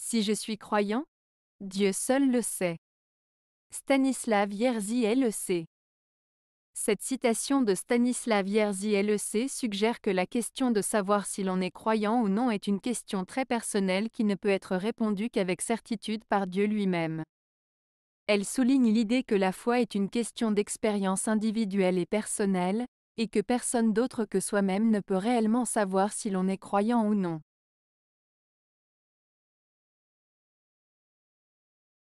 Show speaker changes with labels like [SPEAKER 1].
[SPEAKER 1] Si je suis croyant, Dieu seul le sait. Stanislav Yerzy LEC. Cette citation de Stanislav Yerzy LEC suggère que la question de savoir si l'on est croyant ou non est une question très personnelle qui ne peut être répondue qu'avec certitude par Dieu lui-même. Elle souligne l'idée que la foi est une question d'expérience individuelle et personnelle, et que personne d'autre que soi-même ne peut réellement savoir si l'on est croyant ou non.